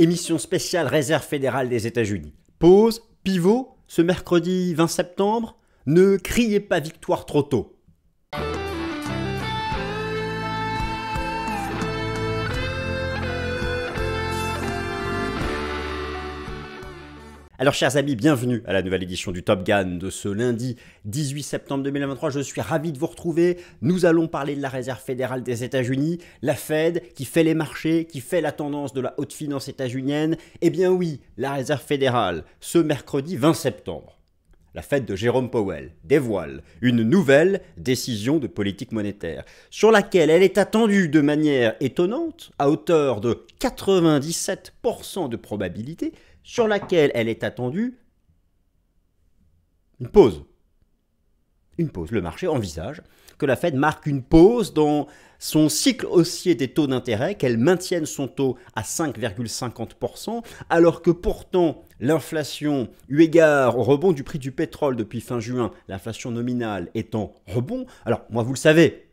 Émission spéciale Réserve fédérale des États-Unis. Pause, pivot, ce mercredi 20 septembre. Ne criez pas victoire trop tôt. Alors chers amis, bienvenue à la nouvelle édition du Top Gun de ce lundi 18 septembre 2023. Je suis ravi de vous retrouver. Nous allons parler de la Réserve fédérale des États-Unis, la Fed qui fait les marchés, qui fait la tendance de la haute finance états-unienne. Eh bien oui, la Réserve fédérale, ce mercredi 20 septembre. La fête de Jérôme Powell dévoile une nouvelle décision de politique monétaire, sur laquelle elle est attendue de manière étonnante, à hauteur de 97% de probabilité, sur laquelle elle est attendue une pause. Une pause. Le marché envisage que la Fed marque une pause dans son cycle haussier des taux d'intérêt, qu'elle maintienne son taux à 5,50%, alors que pourtant l'inflation, eu égard au rebond du prix du pétrole depuis fin juin, l'inflation nominale est en rebond. Alors, moi, vous le savez,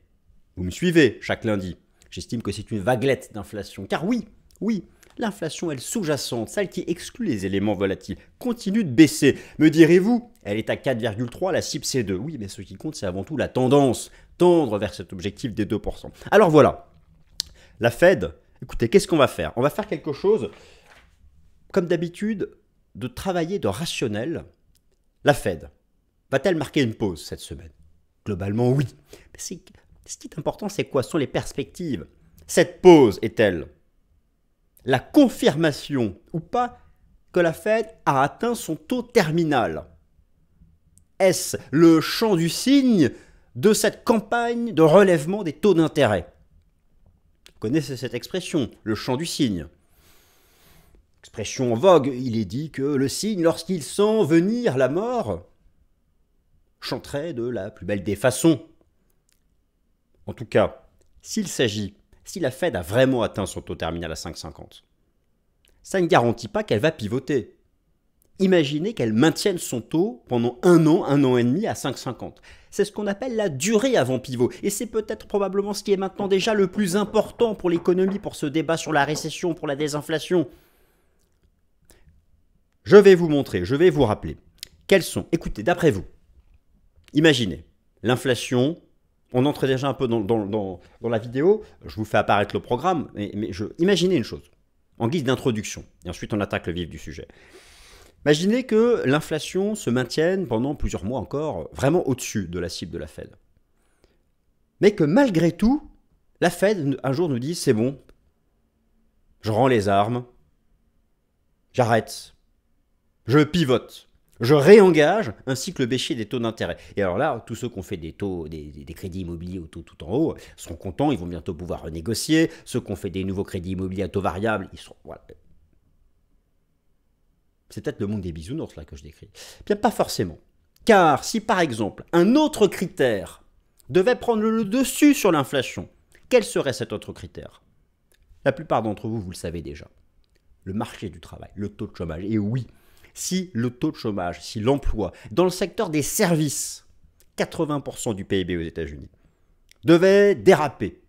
vous me suivez chaque lundi. J'estime que c'est une vaguelette d'inflation. Car oui, oui, l'inflation, elle sous-jacente, celle qui exclut les éléments volatiles, continue de baisser. Me direz-vous, elle est à 4,3, la cible c'est 2. Oui, mais ce qui compte, c'est avant tout la tendance, tendre vers cet objectif des 2%. Alors voilà, la Fed, écoutez, qu'est-ce qu'on va faire On va faire quelque chose, comme d'habitude, de travailler de rationnel. La Fed va-t-elle marquer une pause cette semaine Globalement, oui. Mais ce qui est important, c'est quoi sont les perspectives Cette pause est-elle la confirmation ou pas que la Fed a atteint son taux terminal Est-ce le champ du signe de cette campagne de relèvement des taux d'intérêt Vous connaissez cette expression, le chant du signe Expression en vogue, il est dit que le signe, lorsqu'il sent venir la mort, chanterait de la plus belle des façons. En tout cas, s'il s'agit si la Fed a vraiment atteint son taux terminal à 5,50. Ça ne garantit pas qu'elle va pivoter. Imaginez qu'elle maintienne son taux pendant un an, un an et demi à 5,50. C'est ce qu'on appelle la durée avant pivot. Et c'est peut-être probablement ce qui est maintenant déjà le plus important pour l'économie, pour ce débat sur la récession, pour la désinflation. Je vais vous montrer, je vais vous rappeler. Quels sont, écoutez, d'après vous, imaginez, l'inflation on entre déjà un peu dans, la vidéo, je vous fais apparaître le programme, mais, imaginez une chose, en guise d'introduction, et ensuite on attaque le vif du sujet. Imaginez que l'inflation se maintienne pendant plusieurs mois encore, vraiment au-dessus de la cible de la Fed. Mais que malgré tout, la Fed un jour nous dit c'est bon, je rends les armes, j'arrête, je pivote. Je réengage ainsi que le béchier des taux d'intérêt. Et alors là, tous ceux qui ont fait des taux, des, crédits immobiliers au taux tout en haut seront contents, ils vont bientôt pouvoir renégocier. Ceux qui ont fait des nouveaux crédits immobiliers à taux variable, ils seront. C'est peut-être le monde des bisounours là que je décris. Bien, pas forcément. Car si par exemple un autre critère devait prendre le dessus sur l'inflation, quel serait cet autre critère La plupart d'entre vous, vous le savez déjà. Le marché du travail, le taux de chômage. Et oui, si le taux de chômage, si l'emploi, dans le secteur des services, 80% du PIB aux États-Unis, devait déraper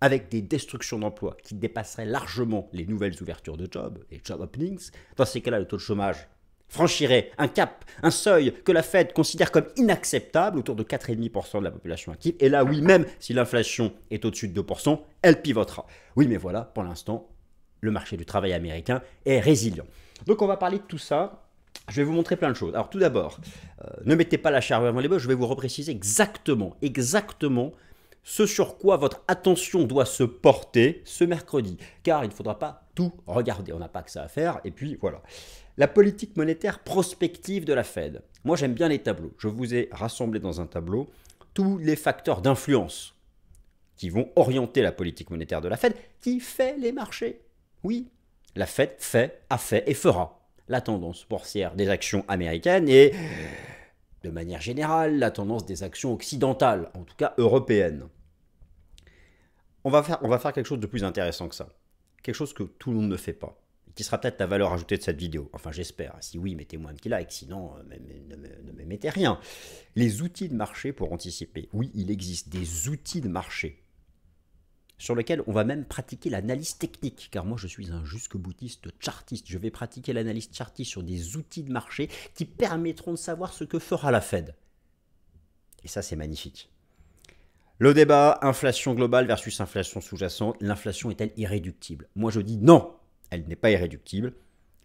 avec des destructions d'emplois qui dépasseraient largement les nouvelles ouvertures de jobs, les job openings, dans ces cas-là, le taux de chômage franchirait un cap, un seuil que la Fed considère comme inacceptable, autour de 4,5% de la population active. Et là, oui, même si l'inflation est au-dessus de 2%, elle pivotera. Oui, mais voilà, pour l'instant, le marché du travail américain est résilient. Donc on va parler de tout ça je vais vous montrer plein de choses. Alors tout d'abord, euh, ne mettez pas la charrue avant les bœufs, je vais vous repréciser exactement, exactement ce sur quoi votre attention doit se porter ce mercredi, car il ne faudra pas tout regarder, on n'a pas que ça à faire, et puis voilà. La politique monétaire prospective de la Fed. Moi j'aime bien les tableaux, je vous ai rassemblé dans un tableau tous les facteurs d'influence qui vont orienter la politique monétaire de la Fed, qui fait les marchés. Oui, la Fed fait, a fait et fera la tendance boursière des actions américaines et, de manière générale, la tendance des actions occidentales, en tout cas européennes. On va faire, on va faire quelque chose de plus intéressant que ça. Quelque chose que tout le monde ne fait pas qui sera peut-être la valeur ajoutée de cette vidéo. Enfin, j'espère. Si oui, mettez-moi un petit like, sinon, euh, ne, ne, mettez rien. Les outils de marché pour anticiper. Oui, il existe des outils de marché sur lequel on va même pratiquer l'analyse technique, car moi je suis un jusque boutiste chartiste, je vais pratiquer l'analyse chartiste sur des outils de marché qui permettront de savoir ce que fera la Fed. Et ça c'est magnifique. Le débat, inflation globale versus inflation sous-jacente, l'inflation est-elle irréductible Moi je dis non, elle n'est pas irréductible.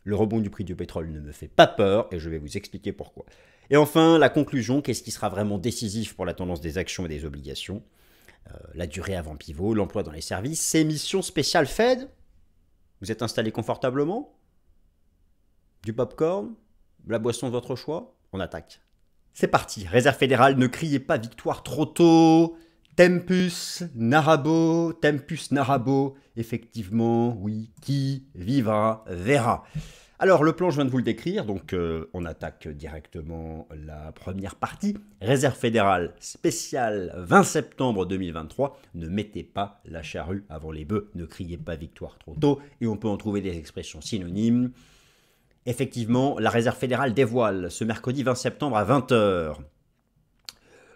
Le rebond du prix du pétrole ne me fait pas peur et je vais vous expliquer pourquoi. Et enfin, la conclusion, qu'est-ce qui sera vraiment décisif pour la tendance des actions et des obligations euh, la durée avant pivot, l'emploi dans les services, ces missions spéciales Fed. Vous êtes installé confortablement Du pop-corn, popcorn La boisson de votre choix On attaque. C'est parti, Réserve fédérale, ne criez pas victoire trop tôt Tempus, Narabo, Tempus, Narabo, effectivement, oui, qui vivra, verra. Alors le plan, je viens de vous le décrire, donc euh, on attaque directement la première partie. Réserve fédérale spéciale 20 septembre 2023. Ne mettez pas la charrue avant les bœufs, ne criez pas victoire trop tôt, et on peut en trouver des expressions synonymes. Effectivement, la Réserve fédérale dévoile ce mercredi 20 septembre à 20h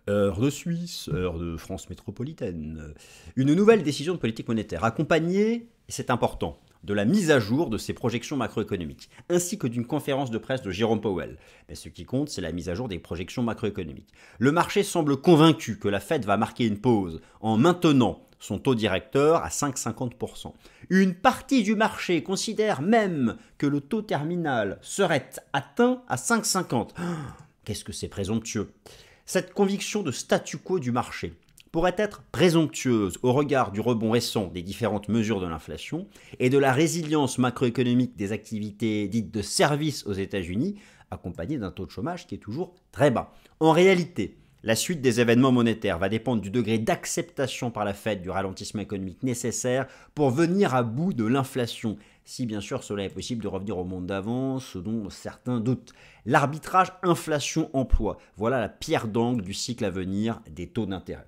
heure de Suisse, heure de France métropolitaine, une nouvelle décision de politique monétaire, accompagnée, c'est important, de la mise à jour de ses projections macroéconomiques, ainsi que d'une conférence de presse de Jérôme Powell. Mais ce qui compte, c'est la mise à jour des projections macroéconomiques. Le marché semble convaincu que la Fed va marquer une pause en maintenant son taux directeur à 5,50%. Une partie du marché considère même que le taux terminal serait atteint à 5,50. Qu'est-ce que c'est présomptueux Cette conviction de statu quo du marché pourrait être présomptueuse au regard du rebond récent des différentes mesures de l'inflation et de la résilience macroéconomique des activités dites de services aux États-Unis, accompagnée d'un taux de chômage qui est toujours très bas. En réalité, la suite des événements monétaires va dépendre du degré d'acceptation par la Fed du ralentissement économique nécessaire pour venir à bout de l'inflation, si bien sûr cela est possible de revenir au monde d'avant, ce dont certains doutent. L'arbitrage inflation-emploi, voilà la pierre d'angle du cycle à venir des taux d'intérêt.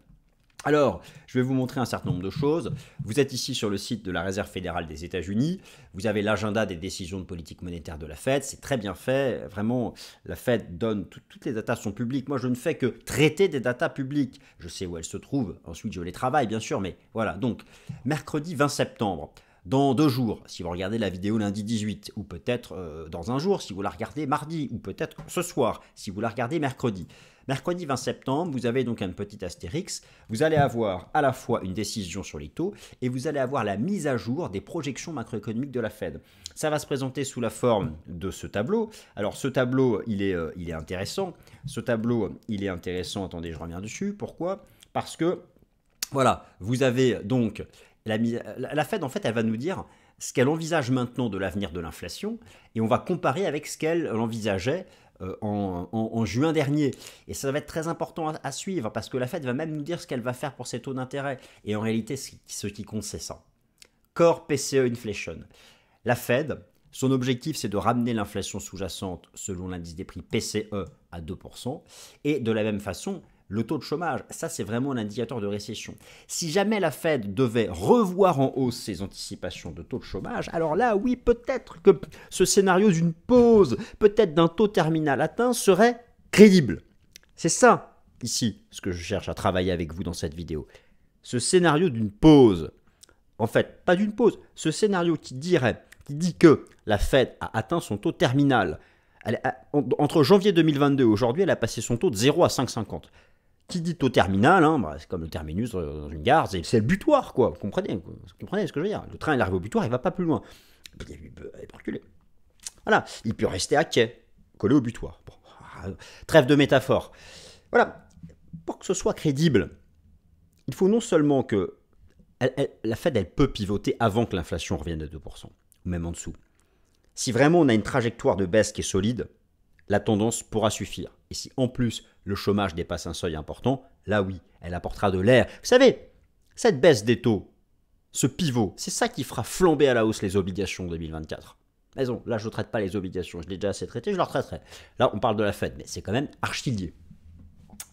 Alors, je vais vous montrer un certain nombre de choses. Vous êtes ici sur le site de la Réserve fédérale des États-Unis. Vous avez l'agenda des décisions de politique monétaire de la Fed. C'est très bien fait. Vraiment, la Fed donne toutes les datas sont publiques. Moi, je ne fais que traiter des datas publiques. Je sais où elles se trouvent. Ensuite, je les travaille, bien sûr. Mais voilà. Donc, mercredi 20 septembre. Dans deux jours, si vous regardez la vidéo lundi 18, ou peut-être euh, dans un jour, si vous la regardez mardi, ou peut-être ce soir, si vous la regardez mercredi. Mercredi 20 septembre, vous avez donc un petit astérix. Vous allez avoir à la fois une décision sur les taux et vous allez avoir la mise à jour des projections macroéconomiques de la Fed. Ça va se présenter sous la forme de ce tableau. Alors ce tableau, il est, euh, intéressant. Ce tableau, il est intéressant. Attendez, je reviens dessus. Pourquoi Parce que, voilà, vous avez donc la, la Fed, en fait, elle va nous dire ce qu'elle envisage maintenant de l'avenir de l'inflation et on va comparer avec ce qu'elle envisageait euh, en, juin dernier. Et ça va être très important à, suivre parce que la Fed va même nous dire ce qu'elle va faire pour ses taux d'intérêt. Et en réalité, ce, ce qui compte, c'est ça. Core PCE Inflation. La Fed, son objectif, c'est de ramener l'inflation sous-jacente selon l'indice des prix PCE à 2%. Et de la même façon, le taux de chômage. Ça, c'est vraiment un indicateur de récession. Si jamais la Fed devait revoir en hausse ses anticipations de taux de chômage, alors là, oui, peut-être que ce scénario d'une pause, peut-être d'un taux terminal atteint, serait crédible. C'est ça, ici, ce que je cherche à travailler avec vous dans cette vidéo. Ce scénario d'une pause. En fait, pas d'une pause, ce scénario qui dirait, qui dit que la Fed a atteint son taux terminal. entre janvier 2022 et aujourd'hui, elle a passé son taux de 0 à 5,50 qui dit au terminal, hein, bah, c'est comme le terminus dans une gare, c'est le butoir, quoi. Vous comprenez, ce que je veux dire Le train, il arrive au butoir, il va pas plus loin. Il peut, reculer. Voilà, il peut rester à quai, collé au butoir. Ah, trêve de métaphore. Voilà, pour que ce soit crédible, il faut non seulement que la Fed elle peut pivoter avant que l'inflation revienne à 2%, ou même en dessous. Si vraiment on a une trajectoire de baisse qui est solide, la tendance pourra suffire. Et si en plus le chômage dépasse un seuil important, là oui, elle apportera de l'air. Vous savez, cette baisse des taux, ce pivot, c'est ça qui fera flamber à la hausse les obligations 2024. Mais bon, là je ne traite pas les obligations, je l'ai déjà assez traité, je leur traiterai. Là on parle de la Fed, mais c'est quand même archilier.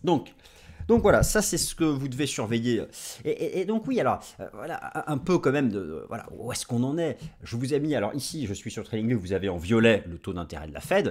Donc, donc voilà, ça c'est ce que vous devez surveiller. Et, donc oui, alors euh, voilà un peu quand même de, voilà où est-ce qu'on en est. Je vous ai mis alors ici, je suis sur TradingView, vous avez en violet le taux d'intérêt de la Fed.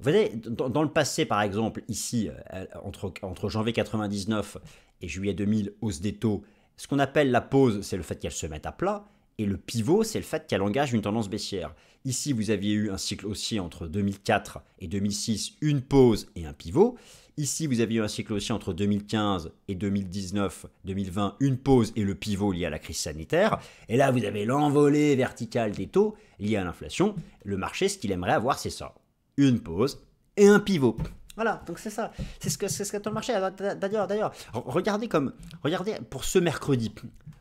Vous voyez, dans, le passé par exemple ici euh, entre entre janvier 99 et juillet 2000, hausse des taux. Ce qu'on appelle la pause, c'est le fait qu'elle se mette à plat. Et le pivot, c'est le fait qu'elle engage une tendance baissière. Ici, vous aviez eu un cycle aussi entre 2004 et 2006, une pause et un pivot. Ici, vous aviez eu un cycle aussi entre 2015 et 2019, 2020, une pause et le pivot lié à la crise sanitaire. Et là, vous avez l'envolée verticale des taux liés à l'inflation. Le marché, ce qu'il aimerait avoir, c'est ça. Une pause et un pivot. Voilà, donc c'est ça. C'est ce que c'est ce qu'attend le marché. Ah, d'ailleurs, d'ailleurs, regardez comme, regardez pour ce mercredi,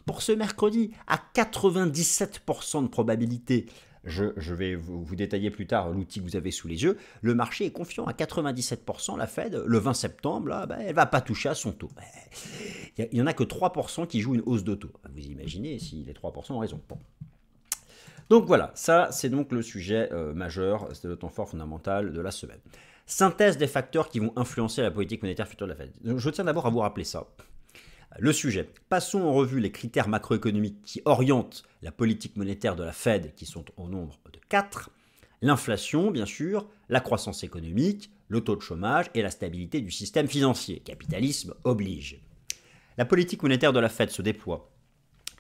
pour ce mercredi, à 97% de probabilité, je, je vais vous, détailler plus tard l'outil que vous avez sous les yeux, le marché est confiant à 97%, la Fed, le 20 septembre, là, ne ben, elle va pas toucher à son taux. Ben, il n'y en a que 3% qui jouent une hausse de taux. Vous imaginez si les 3% ont raison. Donc voilà, ça c'est donc le sujet euh, majeur, c'est le temps fort fondamental de la semaine synthèse des facteurs qui vont influencer la politique monétaire future de la Fed. je tiens d'abord à vous rappeler ça. Le sujet. Passons en revue les critères macroéconomiques qui orientent la politique monétaire de la Fed, qui sont au nombre de 4. L'inflation, bien sûr, la croissance économique, le taux de chômage et la stabilité du système financier. Capitalisme oblige. La politique monétaire de la Fed se déploie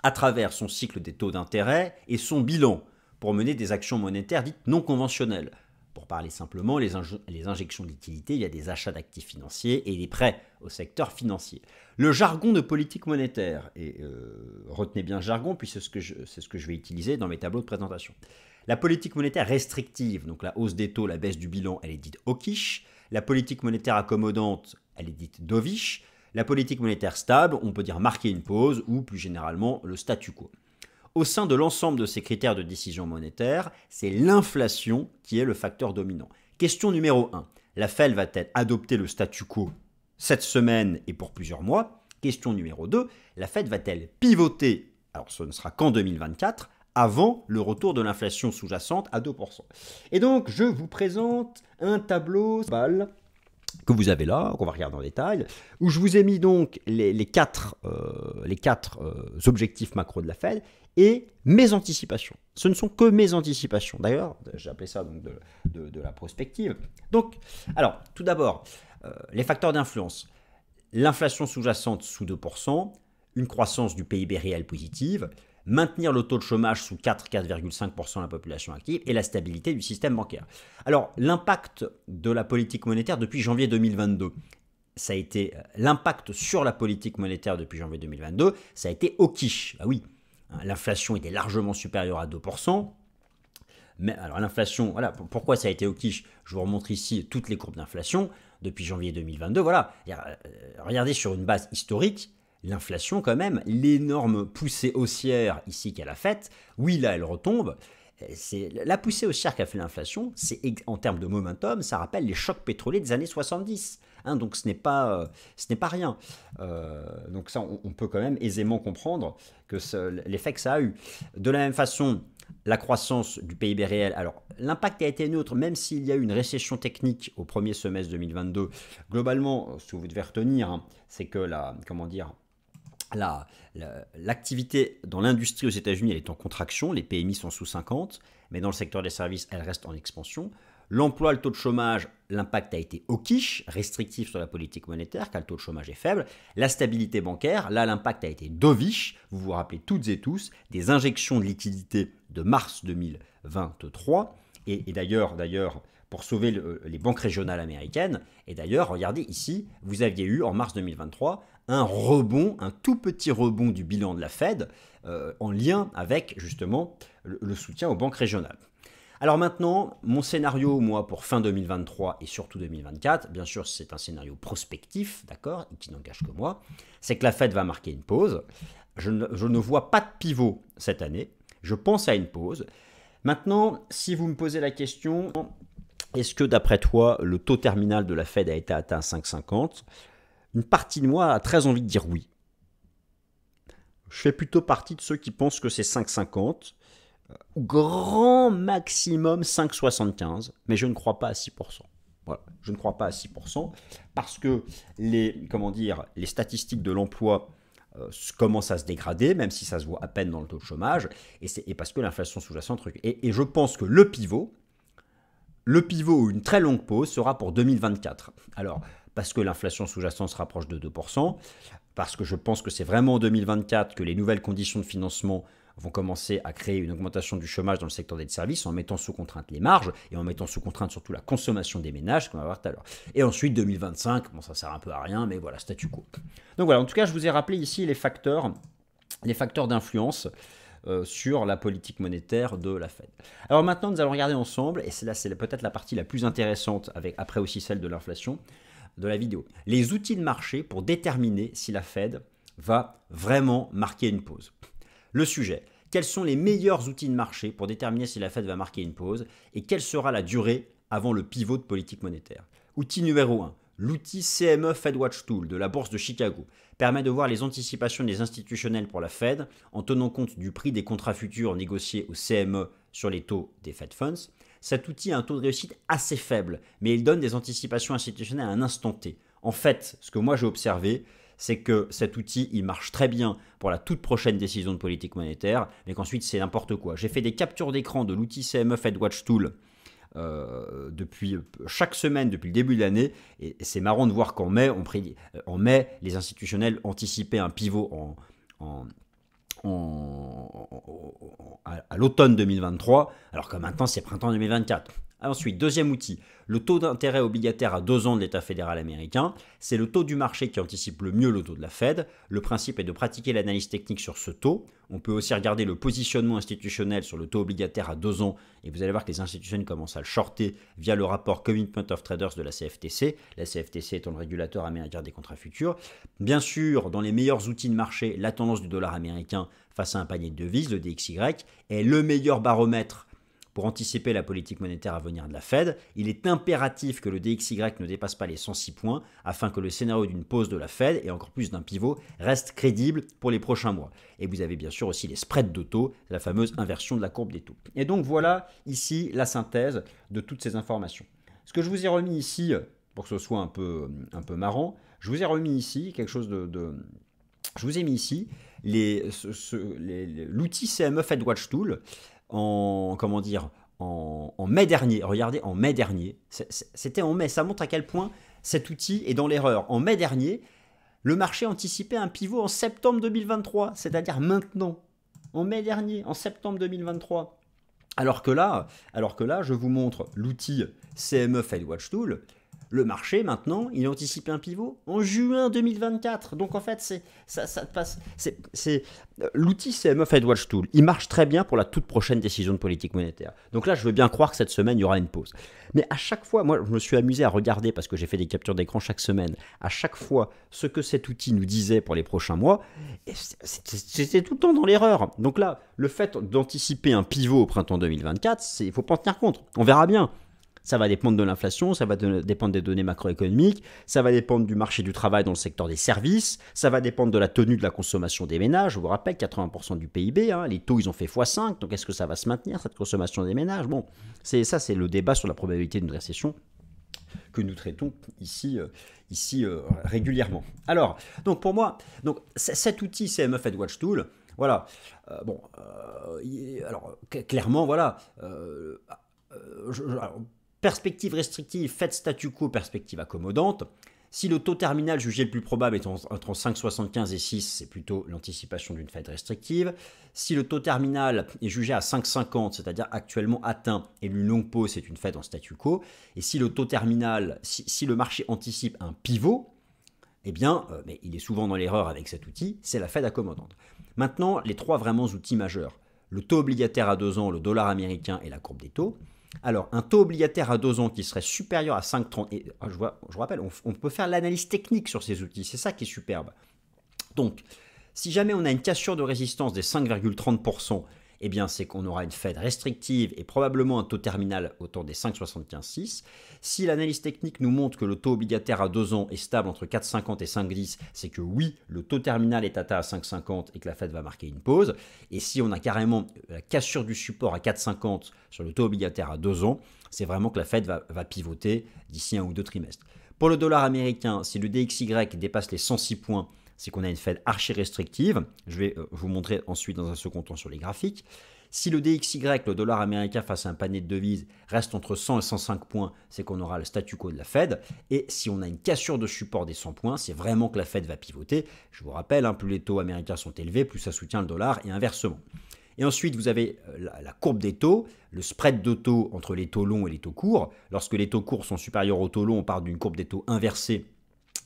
à travers son cycle des taux d'intérêt et son bilan pour mener des actions monétaires dites non conventionnelles, pour parler simplement, les, injections d'utilité, il y a des achats d'actifs financiers et des prêts au secteur financier. Le jargon de politique monétaire, et euh, retenez bien jargon, puisque c'est ce, que je, ce que je vais utiliser dans mes tableaux de présentation. La politique monétaire restrictive, donc la hausse des taux, la baisse du bilan, elle est dite hawkish. La politique monétaire accommodante, elle est dite dovish. La politique monétaire stable, on peut dire marquer une pause ou plus généralement le statu quo. Au sein de l'ensemble de ces critères de décision monétaire, c'est l'inflation qui est le facteur dominant. Question numéro 1. La Fed va-t-elle adopter le statu quo cette semaine et pour plusieurs mois Question numéro 2. La Fed va-t-elle pivoter Alors ce ne sera qu'en 2024 avant le retour de l'inflation sous-jacente à 2%. Et donc je vous présente un tableau que vous avez là, qu'on va regarder en détail, où je vous ai mis donc les, les quatre, euh, les quatre euh, objectifs macro de la Fed et mes anticipations. Ce ne sont que mes anticipations. D'ailleurs, j'appelais ça donc de, la prospective. Donc, alors, tout d'abord, euh, les facteurs d'influence. L'inflation sous-jacente sous 2%, une croissance du PIB réel positive, maintenir le taux de chômage sous 4 4,5% de la population active et la stabilité du système bancaire. Alors, l'impact de la politique monétaire depuis janvier 2022, ça a été euh, l'impact sur la politique monétaire depuis janvier 2022, ça a été au quiche. Ah oui, hein, l'inflation était largement supérieure à 2%. Mais alors l'inflation, voilà, pourquoi ça a été au quiche Je vous remontre ici toutes les courbes d'inflation depuis janvier 2022. Voilà, euh, regardez sur une base historique, l'inflation quand même, l'énorme poussée haussière ici qu'elle a faite, oui là elle retombe, euh, c'est la poussée haussière qu'a fait l'inflation, c'est en termes de momentum, ça rappelle les chocs pétroliers des années 70. Hein, donc ce n'est pas, euh, ce n'est pas rien. Euh, donc ça, on, peut quand même aisément comprendre que l'effet que ça a eu. De la même façon, la croissance du PIB réel. Alors l'impact a été neutre, même s'il y a eu une récession technique au premier semestre 2022. Globalement, ce que vous devez retenir, hein, c'est que la, comment dire, l'activité dans l'industrie aux États-Unis, elle est en contraction, les PMI sont sous 50, mais dans le secteur des services, elle reste en expansion. L'emploi, le taux de chômage, l'impact a été au quiche, restrictif sur la politique monétaire, car le taux de chômage est faible. La stabilité bancaire, là, l'impact a été dovish. Vous vous rappelez toutes et tous des injections de liquidités de mars 2023. Et, d'ailleurs, d'ailleurs, pour sauver les banques régionales américaines. Et d'ailleurs, regardez ici, vous aviez eu en mars 2023 un rebond, un tout petit rebond du bilan de la Fed euh, en lien avec justement le, soutien aux banques régionales. Alors maintenant, mon scénario, moi, pour fin 2023 et surtout 2024, bien sûr, c'est un scénario prospectif, d'accord, qui n'engage que moi, c'est que la Fed va marquer une pause. Je ne, je ne, vois pas de pivot cette année. Je pense à une pause. Maintenant, si vous me posez la question, est-ce que d'après toi, le taux terminal de la Fed a été atteint à 5,50 une partie de moi a très envie de dire oui. Je fais plutôt partie de ceux qui pensent que c'est 5,50, euh, grand maximum 5,75, mais je ne crois pas à 6%. Voilà. Je ne crois pas à 6% parce que les, comment dire, les statistiques de l'emploi euh, commencent à se dégrader, même si ça se voit à peine dans le taux de chômage, et, et parce que l'inflation sous-jacente. Et, et je pense que le pivot, le pivot ou une très longue pause sera pour 2024. Alors, parce que l'inflation sous-jacente se rapproche de 2%, parce que je pense que c'est vraiment en 2024 que les nouvelles conditions de financement vont commencer à créer une augmentation du chômage dans le secteur des services en mettant sous contrainte les marges et en mettant sous contrainte surtout la consommation des ménages, qu'on va voir tout à l'heure. Et ensuite 2025, bon ça sert un peu à rien, mais voilà, statu quo. Donc voilà, en tout cas, je vous ai rappelé ici les facteurs, les facteurs d'influence. Euh, sur la politique monétaire de la Fed. Alors maintenant, nous allons regarder ensemble, et c'est là, c'est peut-être la partie la plus intéressante, avec, après aussi celle de l'inflation, de la vidéo. Les outils de marché pour déterminer si la Fed va vraiment marquer une pause. Le sujet, quels sont les meilleurs outils de marché pour déterminer si la Fed va marquer une pause et quelle sera la durée avant le pivot de politique monétaire. Outil numéro 1, l'outil CME Fed Watch Tool de la Bourse de Chicago permet de voir les anticipations des institutionnels pour la Fed en tenant compte du prix des contrats futurs négociés au CME sur les taux des Fed Funds, cet outil a un taux de réussite assez faible, mais il donne des anticipations institutionnelles à un instant T. En fait, ce que moi j'ai observé, c'est que cet outil, il marche très bien pour la toute prochaine décision de politique monétaire, mais qu'ensuite c'est n'importe quoi. J'ai fait des captures d'écran de l'outil CME e Watch Tool euh, depuis euh, chaque semaine depuis le début de l'année. Et c'est marrant de voir qu'en mai, on euh, en mai, les institutionnels anticipaient un pivot en à, à l'automne 2023, alors que maintenant c'est printemps 2024. Ensuite, deuxième outil, le taux d'intérêt obligataire à deux ans de l'État fédéral américain. C'est le taux du marché qui anticipe le mieux le taux de la Fed. Le principe est de pratiquer l'analyse technique sur ce taux. On peut aussi regarder le positionnement institutionnel sur le taux obligataire à deux ans et vous allez voir que les institutions commencent à le shorter via le rapport Commitment of Traders de la CFTC, la CFTC étant le régulateur américain des contrats futurs. Bien sûr, dans les meilleurs outils de marché, la tendance du dollar américain face à un panier de devises, le DXY, est le meilleur baromètre pour anticiper la politique monétaire à venir de la Fed, il est impératif que le DXY ne dépasse pas les 106 points afin que le scénario d'une pause de la Fed et encore plus d'un pivot reste crédible pour les prochains mois. Et vous avez bien sûr aussi les spreads de taux, la fameuse inversion de la courbe des taux. Et donc voilà ici la synthèse de toutes ces informations. Ce que je vous ai remis ici, pour que ce soit un peu, un peu marrant, je vous ai remis ici quelque chose de, je vous ai mis ici l'outil CME FedWatch Tool en, comment dire, en, mai dernier. Regardez, en mai dernier, c'était en mai, ça montre à quel point cet outil est dans l'erreur. En mai dernier, le marché anticipait un pivot en septembre 2023, c'est-à-dire maintenant, en mai dernier, en septembre 2023. Alors que là, alors que là je vous montre l'outil CME Fed Watch Tool le marché, maintenant, il anticipe un pivot en juin 2024. Donc, en fait, c'est ça, ça passe. C'est euh, l'outil CME watch Tool. Il marche très bien pour la toute prochaine décision de politique monétaire. Donc là, je veux bien croire que cette semaine, il y aura une pause. Mais à chaque fois, moi, je me suis amusé à regarder parce que j'ai fait des captures d'écran chaque semaine. À chaque fois, ce que cet outil nous disait pour les prochains mois, c'était tout le temps dans l'erreur. Donc là, le fait d'anticiper un pivot au printemps 2024, il faut pas en tenir compte. On verra bien. Ça va dépendre de l'inflation, ça va dépendre des données macroéconomiques, ça va dépendre du marché du travail dans le secteur des services, ça va dépendre de la tenue de la consommation des ménages. Je vous rappelle, 80% du PIB, hein, les taux, ils ont fait x5, donc est-ce que ça va se maintenir, cette consommation des ménages Bon, c'est ça, c'est le débat sur la probabilité d'une récession que nous traitons ici, euh, ici euh, régulièrement. Alors, donc pour moi, donc, cet outil CME Fed Watch Tool, voilà, euh, bon, alors clairement, voilà, je, Perspective restrictive, fête statu quo, perspective accommodante. Si le taux terminal jugé le plus probable est entre 5,75 et 6, c'est plutôt l'anticipation d'une fête restrictive. Si le taux terminal est jugé à 5,50, c'est-à-dire actuellement atteint, et une longue pause, c'est une fête en statu quo. Et si le taux terminal, si, le marché anticipe un pivot, eh bien, euh, mais il est souvent dans l'erreur avec cet outil, c'est la fête accommodante. Maintenant, les trois vraiment outils majeurs le taux obligataire à 2 ans, le dollar américain et la courbe des taux. Alors, un taux obligataire à 2 ans qui serait supérieur à 5,30, ah, je, rappelle, on, on peut faire l'analyse technique sur ces outils, c'est ça qui est superbe. Donc, si jamais on a une cassure de résistance des 5,30%, eh bien c'est qu'on aura une Fed restrictive et probablement un taux terminal autour des 5,75,6. Si l'analyse technique nous montre que le taux obligataire à 2 ans est stable entre 4,50 et 5,10, c'est que oui, le taux terminal est atteint à 5,50 et que la Fed va marquer une pause. Et si on a carrément la cassure du support à 4,50 sur le taux obligataire à 2 ans, c'est vraiment que la Fed va, va pivoter d'ici un ou deux trimestres. Pour le dollar américain, si le DXY dépasse les 106 points, c'est qu'on a une Fed archi restrictive. Je vais euh, vous montrer ensuite dans un second temps sur les graphiques. Si le DXY, le dollar américain face à un panier de devises, reste entre 100 et 105 points, c'est qu'on aura le statu quo de la Fed. Et si on a une cassure de support des 100 points, c'est vraiment que la Fed va pivoter. Je vous rappelle, hein, plus les taux américains sont élevés, plus ça soutient le dollar et inversement. Et ensuite, vous avez euh, la courbe des taux, le spread de taux entre les taux longs et les taux courts. Lorsque les taux courts sont supérieurs aux taux longs, on parle d'une courbe des taux inversée.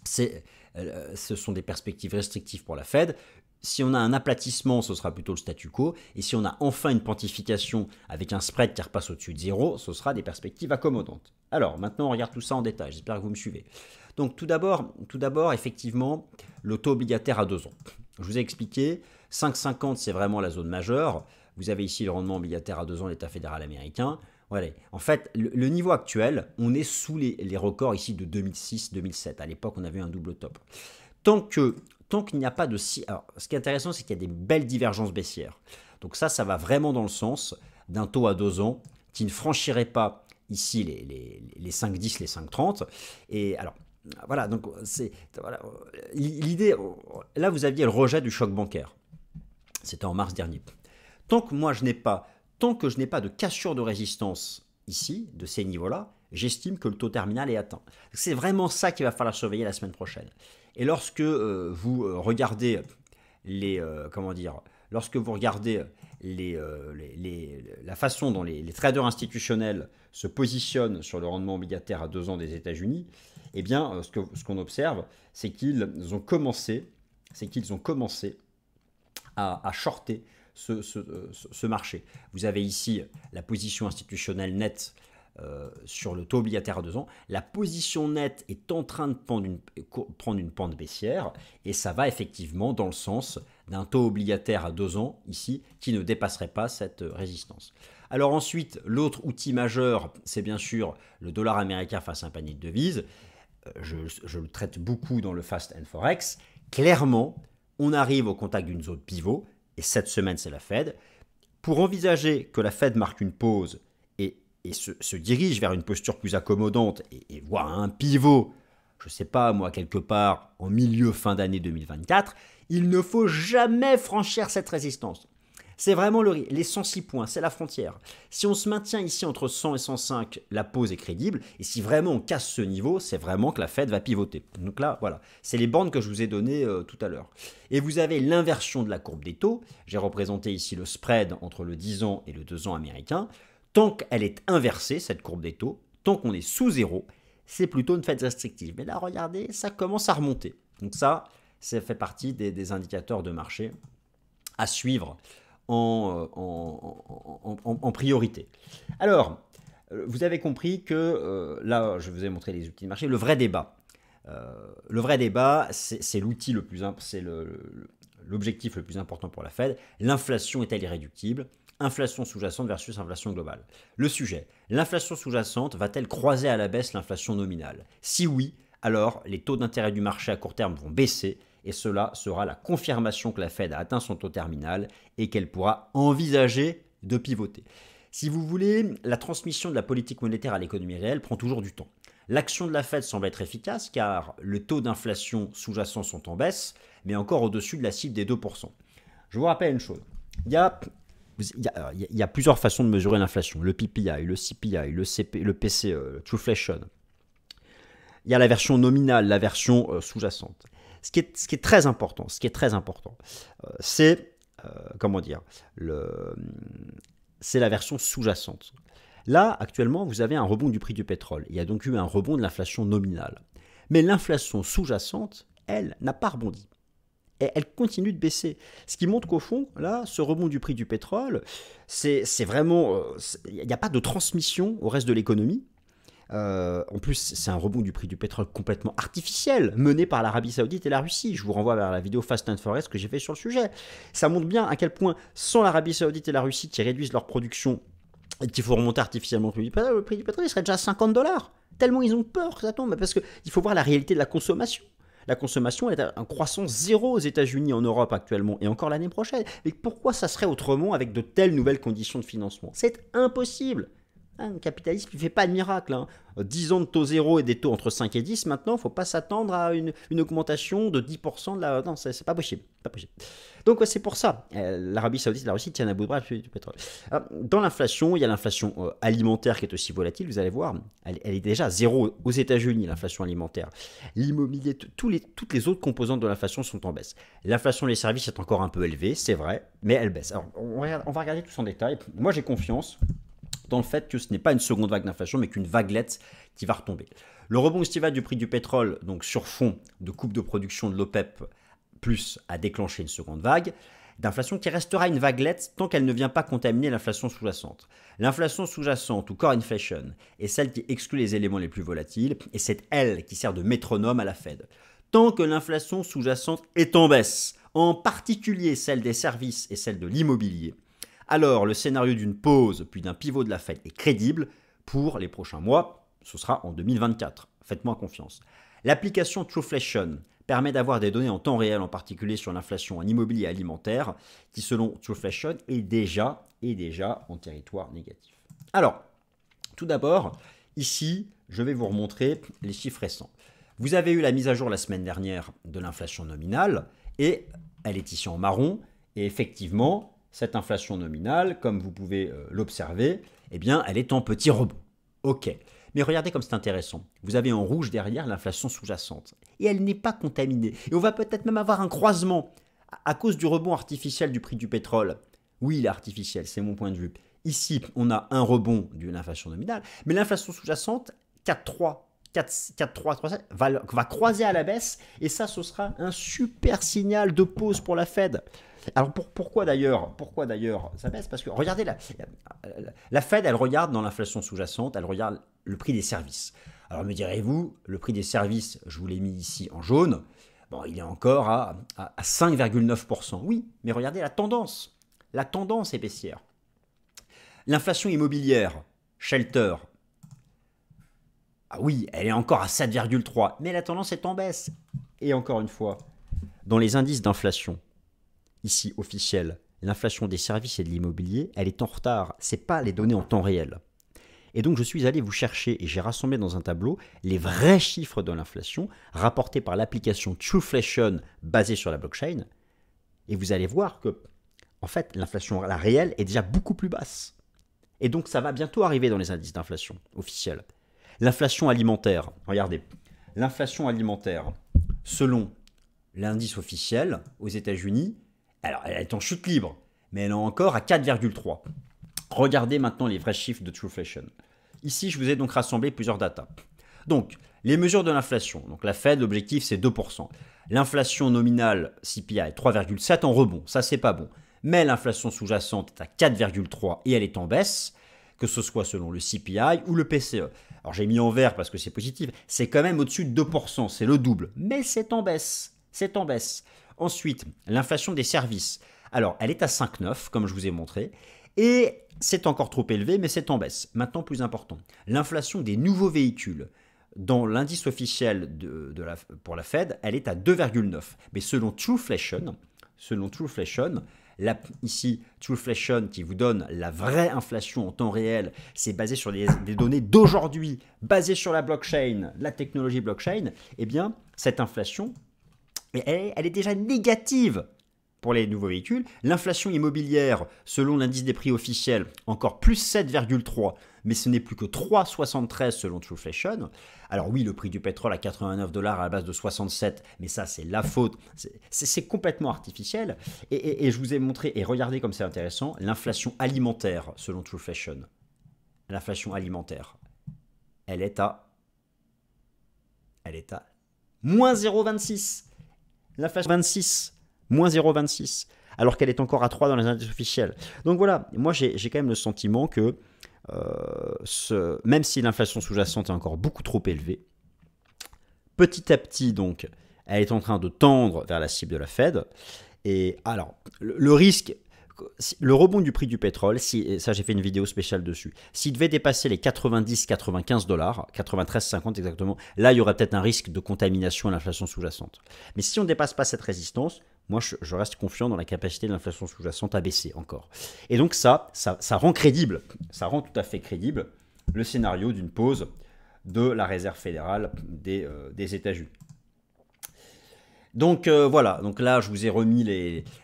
C'est euh, euh, ce sont des perspectives restrictives pour la Fed. Si on a un aplatissement, ce sera plutôt le statu quo. Et si on a enfin une pontification avec un spread qui repasse au-dessus de zéro, ce sera des perspectives accommodantes. Alors, maintenant, on regarde tout ça en détail. J'espère que vous me suivez. Donc, tout d'abord, effectivement, le taux obligataire à deux ans. Je vous ai expliqué, 5,50, c'est vraiment la zone majeure. Vous avez ici le rendement obligataire à deux ans de l'État fédéral américain. En fait, le, niveau actuel, on est sous les, records ici de 2006-2007. À l'époque, on avait un double top. Tant que tant qu'il n'y a pas de ce qui est intéressant, c'est qu'il y a des belles divergences baissières. Donc ça, ça va vraiment dans le sens d'un taux à 2 ans qui ne franchirait pas ici les, les, les 5,10, les 5,30. Et alors, voilà, donc c'est. L'idée. là, vous aviez le rejet du choc bancaire. C'était en mars dernier. Tant que moi, je n'ai pas Tant que je n'ai pas de cassure de résistance ici, de ces niveaux-là, j'estime que le taux terminal est atteint. C'est vraiment ça qu'il va falloir surveiller la semaine prochaine. Et lorsque euh, vous euh, regardez les... Euh, comment dire Lorsque vous regardez la façon dont les, traders institutionnels se positionnent sur le rendement obligataire à deux ans des États-Unis, eh bien, ce qu'on observe, c'est qu'ils ont commencé, c'est qu'ils ont commencé à shorter euh, ce, marché. Vous avez ici la position institutionnelle nette euh, sur le taux obligataire à 2 ans, la position nette est en train de prendre une, pente baissière et ça va effectivement dans le sens d'un taux obligataire à 2 ans ici qui ne dépasserait pas cette euh, résistance. Alors ensuite, l'autre outil majeur, c'est bien sûr le dollar américain face à un panier de devises. Je, je le traite beaucoup dans le Fast and Forex. Clairement, on arrive au contact d'une zone pivot et cette semaine c'est la Fed, pour envisager que la Fed marque une pause et, se, dirige vers une posture plus accommodante et, et voire un pivot, je ne sais pas moi, quelque part en milieu fin d'année 2024, il ne faut jamais franchir cette résistance. C'est vraiment le Les 106 points, c'est la frontière. Si on se maintient ici entre 100 et 105, la pause est crédible. Et si vraiment on casse ce niveau, c'est vraiment que la Fed va pivoter. Donc là, voilà. C'est les bandes que je vous ai données euh, tout à l'heure. Et vous avez l'inversion de la courbe des taux. J'ai représenté ici le spread entre le 10 ans et le 2 ans américain. Tant qu'elle est inversée, cette courbe des taux, tant qu'on est sous zéro, c'est plutôt une Fed restrictive. Mais là, regardez, ça commence à remonter. Donc ça, ça fait partie des, des indicateurs de marché à suivre euh, en, priorité. Alors, euh, vous avez compris que, euh, là, je vous ai montré les outils de marché, le vrai débat. le vrai débat, c'est l'outil le plus c'est l'objectif le, plus important pour la Fed. L'inflation est-elle irréductible Inflation sous-jacente versus inflation globale. Le sujet, l'inflation sous-jacente va-t-elle croiser à la baisse l'inflation nominale Si oui, alors les taux d'intérêt du marché à court terme vont baisser et cela sera la confirmation que la Fed a atteint son taux terminal et qu'elle pourra envisager de pivoter. Si vous voulez, la transmission de la politique monétaire à l'économie réelle prend toujours du temps. L'action de la Fed semble être efficace car le taux d'inflation sous-jacent sont en baisse, mais encore au-dessus de la cible des 2%. Je vous rappelle une chose, euh, il y a plusieurs façons de mesurer l'inflation. Le PPI, le CPI, le, CP, le PCE, Il y a la version nominale, la version euh, sous-jacente ce qui est, très important, ce qui est très important, euh, c'est, euh, comment dire, c'est la version sous-jacente. Là, actuellement, vous avez un rebond du prix du pétrole. Il y a donc eu un rebond de l'inflation nominale. Mais l'inflation sous-jacente, elle, n'a pas rebondi. Et elle continue de baisser. Ce qui montre qu'au fond, là, ce rebond du prix du pétrole, c'est vraiment... Euh, il n'y a pas de transmission au reste de l'économie. Euh, en plus, c'est un rebond du prix du pétrole complètement artificiel, mené par l'Arabie Saoudite et la Russie. Je vous renvoie vers la vidéo Fast and Forest que j'ai fait sur le sujet. Ça montre bien à quel point, sans l'Arabie Saoudite et la Russie qui réduisent leur production, qu'il faut remonter artificiellement le prix du pétrole, il serait déjà à 50 dollars. Tellement ils ont peur que ça tombe, parce qu'il faut voir la réalité de la consommation. La consommation est en croissance zéro aux États-Unis, en Europe actuellement et encore l'année prochaine. Mais pourquoi ça serait autrement avec de telles nouvelles conditions de financement C'est impossible. Un hein, capitaliste capitalisme, il ne fait pas de miracle. Hein. 10 ans de taux zéro et des taux entre 5 et 10, maintenant, il ne faut pas s'attendre à une, augmentation de 10% de la... Non, ce n'est pas possible, pas Donc c'est pour ça. Euh, L'Arabie saoudite, la Russie tiennent à bout de bras du pétrole. Euh, dans l'inflation, il y a l'inflation euh, alimentaire qui est aussi volatile, vous allez voir. Elle, est déjà zéro aux États-Unis, l'inflation alimentaire. L'immobilier, les, toutes les autres composantes de l'inflation sont en baisse. L'inflation des services est encore un peu élevée, c'est vrai, mais elle baisse. Alors on va, on va regarder tout en détail. Moi, j'ai confiance dans le fait que ce n'est pas une seconde vague d'inflation, mais qu'une vaguelette qui va retomber. Le rebond estival du prix du pétrole, donc sur fond de coupe de production de l'OPEP, plus a déclenché une seconde vague d'inflation qui restera une vaguelette tant qu'elle ne vient pas contaminer l'inflation sous-jacente. L'inflation sous-jacente ou core inflation est celle qui exclut les éléments les plus volatiles et c'est elle qui sert de métronome à la Fed. Tant que l'inflation sous-jacente est en baisse, en particulier celle des services et celle de l'immobilier, alors le scénario d'une pause puis d'un pivot de la fête est crédible pour les prochains mois, ce sera en 2024. Faites-moi confiance. L'application Trueflation permet d'avoir des données en temps réel, en particulier sur l'inflation en immobilier et alimentaire, qui selon Trueflation est déjà, est déjà en territoire négatif. Alors, tout d'abord, ici, je vais vous remontrer les chiffres récents. Vous avez eu la mise à jour la semaine dernière de l'inflation nominale, et elle est ici en marron, et effectivement, cette inflation nominale, comme vous pouvez euh, l'observer, eh bien, elle est en petit rebond. OK. Mais regardez comme c'est intéressant. Vous avez en rouge derrière l'inflation sous-jacente. Et elle n'est pas contaminée. Et on va peut-être même avoir un croisement à cause du rebond artificiel du prix du pétrole. Oui, il est artificiel, c'est mon point de vue. Ici, on a un rebond de l'inflation nominale, mais l'inflation sous-jacente, 4,3, 4,3, va, va croiser à la baisse, et ça, ce sera un super signal de pause pour la Fed. Alors pourquoi d'ailleurs Pourquoi d'ailleurs ça baisse Parce que regardez la, la Fed, elle regarde dans l'inflation sous-jacente, elle regarde le prix des services. Alors me direz-vous, le prix des services, je vous l'ai mis ici en jaune. Bon, il est encore à, 5,9%. Oui, mais regardez la tendance. La tendance est baissière. L'inflation immobilière, shelter, ah oui, elle est encore à 7,3, mais la tendance est en baisse. Et encore une fois, dans les indices d'inflation, ici officielle, l'inflation des services et de l'immobilier, elle est en retard. C'est pas les données en temps réel. Et donc je suis allé vous chercher et j'ai rassemblé dans un tableau les vrais chiffres de l'inflation rapportés par l'application TrueFlation basée sur la blockchain. Et vous allez voir que, en fait, l'inflation la réelle est déjà beaucoup plus basse. Et donc ça va bientôt arriver dans les indices d'inflation officiels. L'inflation alimentaire, regardez, l'inflation alimentaire, selon l'indice officiel aux États-Unis, alors, elle est en chute libre, mais elle est encore à 4,3. Regardez maintenant les vrais chiffres de TrueFlation. Ici, je vous ai donc rassemblé plusieurs datas. Donc, les mesures de l'inflation. Donc, la Fed, l'objectif, c'est 2%. L'inflation nominale CPI est 3,7 en rebond. Ça, c'est pas bon. Mais l'inflation sous-jacente est à 4,3 et elle est en baisse, que ce soit selon le CPI ou le PCE. Alors, j'ai mis en vert parce que c'est positif. C'est quand même au-dessus de 2%. C'est le double. Mais c'est en baisse. C'est en baisse. Ensuite, l'inflation des services. Alors, elle est à 5,9, comme je vous ai montré. Et c'est encore trop élevé, mais c'est en baisse. Maintenant, plus important, l'inflation des nouveaux véhicules. Dans l'indice officiel de, la, pour la Fed, elle est à 2,9. Mais selon Trueflation, selon Trueflation, ici, Trueflation qui vous donne la vraie inflation en temps réel, c'est basé sur des données d'aujourd'hui, basées sur la blockchain, la technologie blockchain, eh bien, cette inflation, elle, est déjà négative pour les nouveaux véhicules. L'inflation immobilière, selon l'indice des prix officiels, encore plus 7,3, mais ce n'est plus que 3,73 selon Trueflation. Alors oui, le prix du pétrole à 89 dollars à la base de 67, mais ça c'est la faute, c'est complètement artificiel. Et, je vous ai montré, et regardez comme c'est intéressant, l'inflation alimentaire selon Trueflation. L'inflation alimentaire, elle est à... Elle est à moins 0,26. L'inflation 26, moins 0,26, alors qu'elle est encore à 3 dans les indices officiels. Donc voilà, moi j'ai quand même le sentiment que euh, même si l'inflation sous-jacente est encore beaucoup trop élevée, petit à petit donc, elle est en train de tendre vers la cible de la Fed. Et alors, le risque, le rebond du prix du pétrole, si, ça j'ai fait une vidéo spéciale dessus, s'il devait dépasser les 90-95 dollars, 93-50 exactement, là il y aurait peut-être un risque de contamination à l'inflation sous-jacente. Mais si on ne dépasse pas cette résistance, moi je, reste confiant dans la capacité de l'inflation sous-jacente à baisser encore. Et donc ça, ça, rend crédible, ça rend tout à fait crédible le scénario d'une pause de la réserve fédérale des euh, États-Unis. Donc euh, voilà, donc là je vous ai remis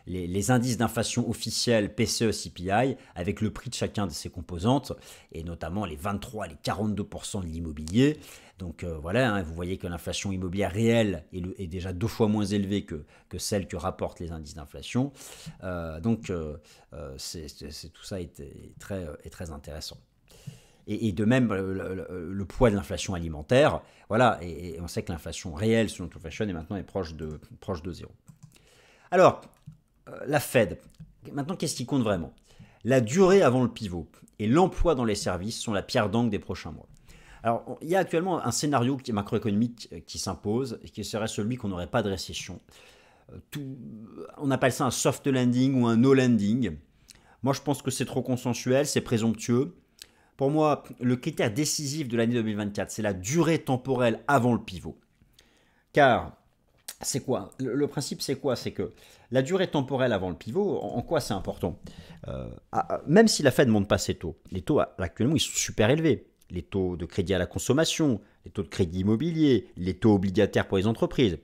les, indices d'inflation officiels PCE-CPI avec le prix de chacun de ses composantes, et notamment les 23 et les 42% de l'immobilier. Donc euh, voilà, hein, vous voyez que l'inflation immobilière réelle est, déjà deux fois moins élevée que, celle que rapportent les indices d'inflation. Euh, donc c'est, tout ça est très intéressant et, de même euh, le, poids de l'inflation alimentaire. Voilà, et, on sait que l'inflation réelle selon True Fashion est maintenant est proche de, proche de zéro. Alors, euh, la Fed, maintenant qu'est-ce qui compte vraiment La durée avant le pivot et l'emploi dans les services sont la pierre d'angle des prochains mois. Alors, il y a actuellement un scénario macroéconomique euh, qui s'impose, qui serait celui qu'on n'aurait pas de récession. on appelle ça un soft landing ou un no landing. Moi, je pense que c'est trop consensuel, c'est présomptueux pour moi, le critère décisif de l'année 2024, c'est la durée temporelle avant le pivot. Car c'est quoi le, principe, c'est quoi C'est que la durée temporelle avant le pivot, en, quoi c'est important euh, ah, ah, Même si la Fed ne monte pas ses taux, les taux actuellement, ils sont super élevés. Les taux de crédit à la consommation, les taux de crédit immobilier, les taux obligataires pour les entreprises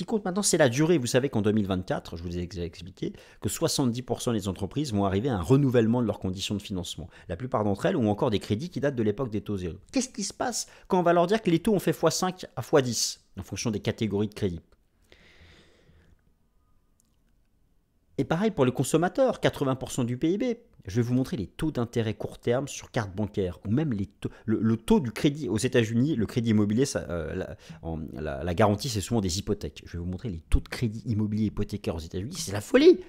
qui compte maintenant, c'est la durée. Vous savez qu'en 2024, je vous ai expliqué que 70% des entreprises vont arriver à un renouvellement de leurs conditions de financement. La plupart d'entre elles ont encore des crédits qui datent de l'époque des taux zéro. Qu'est-ce qui se passe quand on va leur dire que les taux ont fait x5 à x10 en fonction des catégories de crédits Et pareil pour les consommateurs, 80% du PIB. Je vais vous montrer les taux d'intérêt court terme sur carte bancaire, ou même les le, taux du crédit. Aux États-Unis, le crédit immobilier, ça, euh, la, garantie, c'est souvent des hypothèques. Je vais vous montrer les taux de crédit immobilier hypothécaire aux États-Unis, c'est la folie.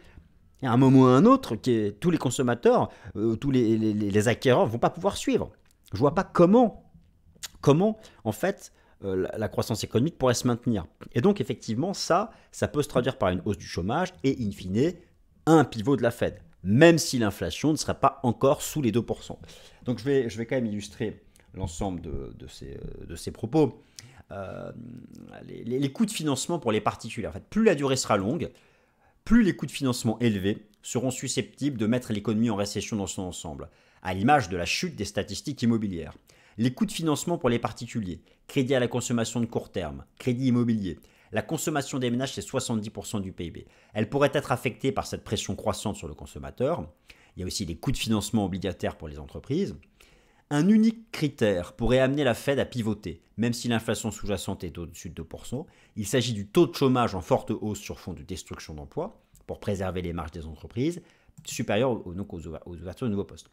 Et à un moment ou un autre, tous les consommateurs, euh, tous les, acquéreurs ne vont pas pouvoir suivre. Je vois pas comment, comment en fait, euh, la croissance économique pourrait se maintenir. Et donc effectivement, ça, ça peut se traduire par une hausse du chômage et in fine un pivot de la Fed, même si l'inflation ne sera pas encore sous les 2%. Donc je vais, je vais quand même illustrer l'ensemble de, euh, ces, propos. Euh, les, coûts de financement pour les particuliers. En fait, plus la durée sera longue, plus les coûts de financement élevés seront susceptibles de mettre l'économie en récession dans son ensemble, à l'image de la chute des statistiques immobilières les coûts de financement pour les particuliers, crédit à la consommation de court terme, crédit immobilier. La consommation des ménages, c'est 70% du PIB. Elle pourrait être affectée par cette pression croissante sur le consommateur. Il y a aussi les coûts de financement obligataires pour les entreprises. Un unique critère pourrait amener la Fed à pivoter, même si l'inflation sous-jacente est au-dessus de 2%. Il s'agit du taux de chômage en forte hausse sur fond de destruction d'emplois, pour préserver les marges des entreprises, supérieures aux, ouvertures de nouveaux postes.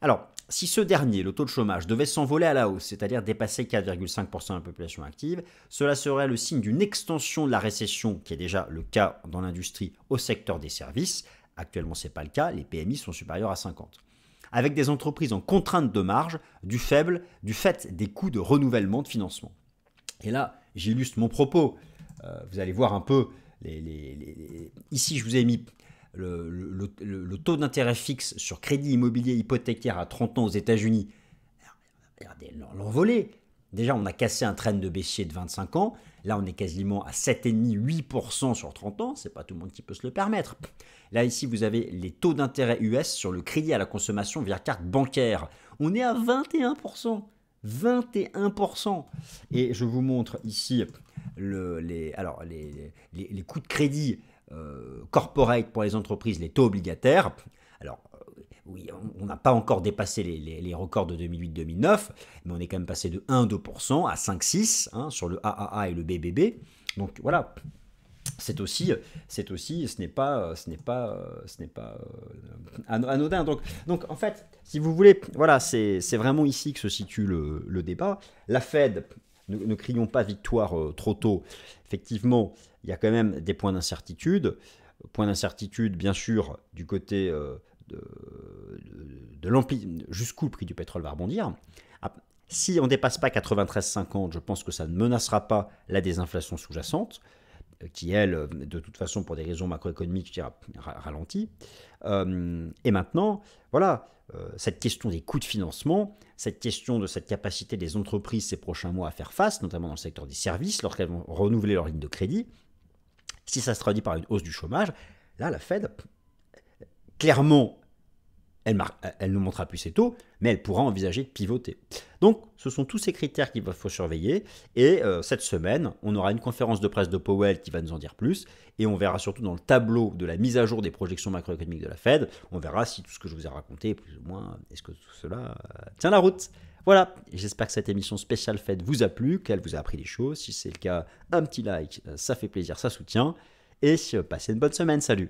Alors, si ce dernier, le taux de chômage, devait s'envoler à la hausse, c'est-à-dire dépasser 4,5% de la population active, cela serait le signe d'une extension de la récession, qui est déjà le cas dans l'industrie, au secteur des services. Actuellement, ce n'est pas le cas, les PMI sont supérieurs à 50. Avec des entreprises en contrainte de marge, du faible, du fait des coûts de renouvellement de financement. Et là, j'illustre mon propos. Euh, vous allez voir un peu Ici, je vous ai mis le, taux d'intérêt fixe sur crédit immobilier hypothécaire à 30 ans aux États-Unis, regardez l'envolée. Déjà, on a cassé un train de baissier de 25 ans. Là, on est quasiment à 7,5-8% sur 30 ans. C'est pas tout le monde qui peut se le permettre. Là, ici, vous avez les taux d'intérêt US sur le crédit à la consommation via carte bancaire. On est à 21%. 21%. Et je vous montre ici les, alors les, coûts de crédit euh, corporate pour les entreprises, les taux obligataires. Alors, euh, oui, on n'a pas encore dépassé les, records de 2008-2009, mais on est quand même passé de 1-2% à 5-6 hein, sur le AAA et le BBB. Donc voilà, c'est aussi, c'est aussi, ce n'est pas, ce n'est pas, ce n'est pas euh, anodin. Donc, donc en fait, si vous voulez, voilà, c'est, vraiment ici que se situe le, débat. La Fed, ne, ne, crions pas victoire trop tôt. Effectivement, il y a quand même des points d'incertitude. Point d'incertitude, bien sûr, du côté euh, de, de, jusqu'où le prix du pétrole va rebondir. Ah, si on ne dépasse pas 93,50, je pense que ça ne menacera pas la désinflation sous-jacente, euh, qui, elle, euh, de toute façon, pour des raisons macroéconomiques, ralentit. ralenti et maintenant, voilà, cette question des coûts de financement, cette question de cette capacité des entreprises ces prochains mois à faire face, notamment dans le secteur des services, lorsqu'elles vont renouveler leur ligne de crédit, si ça se traduit par une hausse du chômage, là, la Fed, clairement, elle, elle montrera plus ses taux, mais elle pourra envisager de pivoter. Donc, ce sont tous ces critères qu'il faut surveiller. Et euh, cette semaine, on aura une conférence de presse de Powell qui va nous en dire plus. Et on verra surtout dans le tableau de la mise à jour des projections macroéconomiques de la Fed, on verra si tout ce que je vous ai raconté, plus ou moins, est-ce que tout cela euh, tient la route. Voilà, j'espère que cette émission spéciale faite vous a plu, qu'elle vous a appris des choses. Si c'est le cas, un petit like, euh, ça fait plaisir, ça soutient. Et passez une bonne semaine, salut